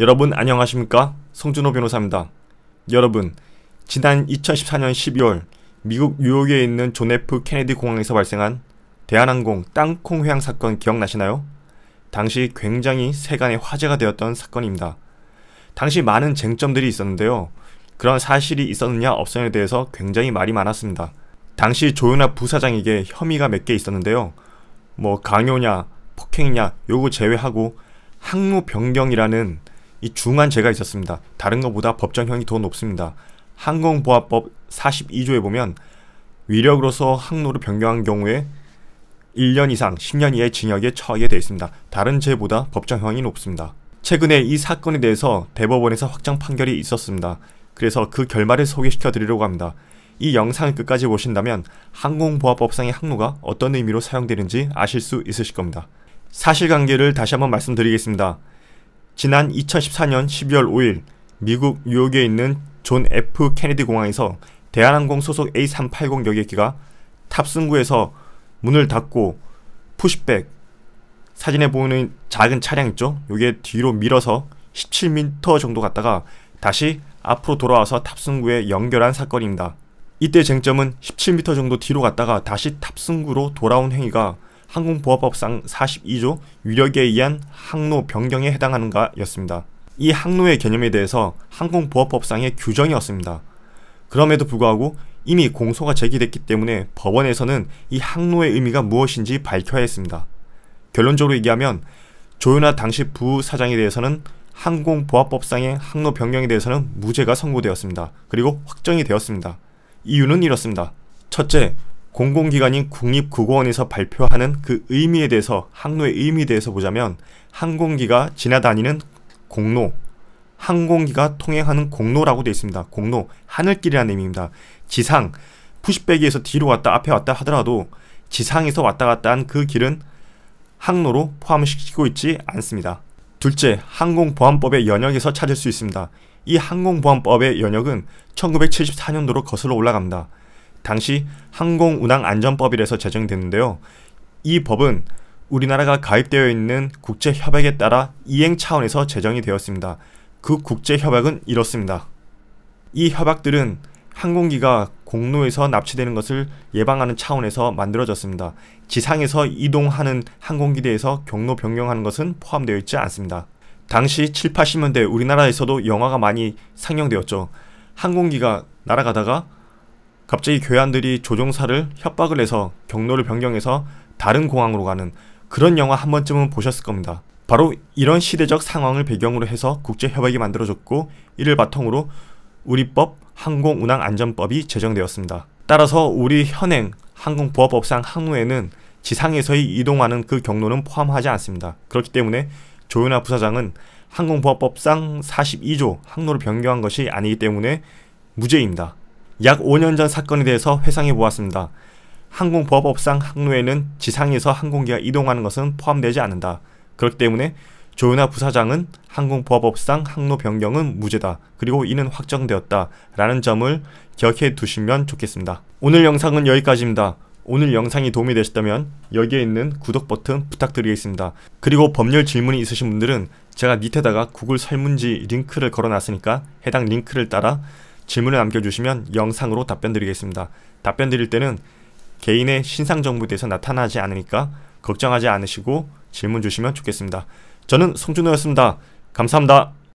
여러분 안녕하십니까? 송준호 변호사입니다. 여러분, 지난 2014년 12월 미국 뉴욕에 있는 존 F 케네디 공항에서 발생한 대한항공 땅콩 회항 사건 기억나시나요? 당시 굉장히 세간의 화제가 되었던 사건입니다. 당시 많은 쟁점들이 있었는데요. 그런 사실이 있었느냐 없었냐에 대해서 굉장히 말이 많았습니다. 당시 조윤아 부사장에게 혐의가 몇 개 있었는데요. 뭐 강요냐, 폭행이냐 요구 제외하고 항로 변경이라는 이 중한 죄가 있었습니다. 다른 것보다 법정형이 더 높습니다. 항공보안법 42조에 보면 위력으로서 항로를 변경한 경우에 1년 이상 10년 이하의 징역에 처하게 되어 있습니다. 다른 죄보다 법정형이 높습니다. 최근에 이 사건에 대해서 대법원에서 확정 판결이 있었습니다. 그래서 그 결말을 소개시켜 드리려고 합니다. 이 영상을 끝까지 보신다면 항공보안법상의 항로가 어떤 의미로 사용되는지 아실 수 있으실 겁니다. 사실관계를 다시 한번 말씀드리겠습니다. 지난 2014년 12월 5일 미국 뉴욕에 있는 존 F 케네디 공항에서 대한항공 소속 A380 여객기가 탑승구에서 문을 닫고 푸시백 사진에 보이는 작은 차량 있죠? 요게 뒤로 밀어서 17m 정도 갔다가 다시 앞으로 돌아와서 탑승구에 연결한 사건입니다. 이때 쟁점은 17m 정도 뒤로 갔다가 다시 탑승구로 돌아온 행위가 항공보안법상 42조 위력에 의한 항로 변경에 해당하는가 였습니다. 이 항로의 개념에 대해서 항공보안법상의 규정이었습니다. 그럼에도 불구하고 이미 공소가 제기됐기 때문에 법원에서는 이 항로의 의미가 무엇인지 밝혀야 했습니다. 결론적으로 얘기하면 조윤아 당시 부사장에 대해서는 항공보안법상의 항로 변경에 대해서는 무죄가 선고되었습니다. 그리고 확정이 되었습니다. 이유는 이렇습니다. 첫째, 공공기관인 국립국어원에서 발표하는 그 의미에 대해서 항로의 의미에 대해서 보자면 항공기가 지나다니는 공로, 항공기가 통행하는 공로라고 되어 있습니다. 공로, 하늘길이라는 의미입니다. 지상, 푸시백에서 뒤로 왔다 앞에 왔다 하더라도 지상에서 왔다 갔다 한 그 길은 항로로 포함시키고 있지 않습니다. 둘째, 항공보안법의 연역에서 찾을 수 있습니다. 이 항공보안법의 연역은 1974년도로 거슬러 올라갑니다. 당시 항공운항안전법이라서 제정됐는데요. 이 법은 우리나라가 가입되어 있는 국제협약에 따라 이행 차원에서 제정이 되었습니다. 그 국제협약은 이렇습니다. 이 협약들은 항공기가 공로에서 납치되는 것을 예방하는 차원에서 만들어졌습니다. 지상에서 이동하는 항공기대에서 경로 변경하는 것은 포함되어 있지 않습니다. 당시 7, 80년대 우리나라에서도 영화가 많이 상영되었죠. 항공기가 날아가다가 갑자기 교환들이 조종사를 협박을 해서 경로를 변경해서 다른 공항으로 가는 그런 영화 한 번쯤은 보셨을 겁니다. 바로 이런 시대적 상황을 배경으로 해서 국제협약이 만들어졌고 이를 바탕으로 우리법 항공운항안전법이 제정되었습니다. 따라서 우리 현행 항공보안법상 항로에는 지상에서의 이동하는 그 경로는 포함하지 않습니다. 그렇기 때문에 조윤아 부사장은 항공보안법상 42조 항로를 변경한 것이 아니기 때문에 무죄입니다. 약 5년 전 사건에 대해서 회상해 보았습니다. 항공법업상 보 항로에는 지상에서 항공기가 이동하는 것은 포함되지 않는다. 그렇기 때문에 조윤아 부사장은 항공법업상 보 항로 변경은 무죄다. 그리고 이는 확정되었다. 라는 점을 기억해 두시면 좋겠습니다. 오늘 영상은 여기까지입니다. 오늘 영상이 도움이 되셨다면 여기에 있는 구독 버튼 부탁드리겠습니다. 그리고 법률 질문이 있으신 분들은 제가 밑에다가 구글 설문지 링크를 걸어놨으니까 해당 링크를 따라 질문을 남겨주시면 영상으로 답변 드리겠습니다. 답변 드릴 때는 개인의 신상 정보에 대해서 나타나지 않으니까 걱정하지 않으시고 질문 주시면 좋겠습니다. 저는 송준호였습니다. 감사합니다.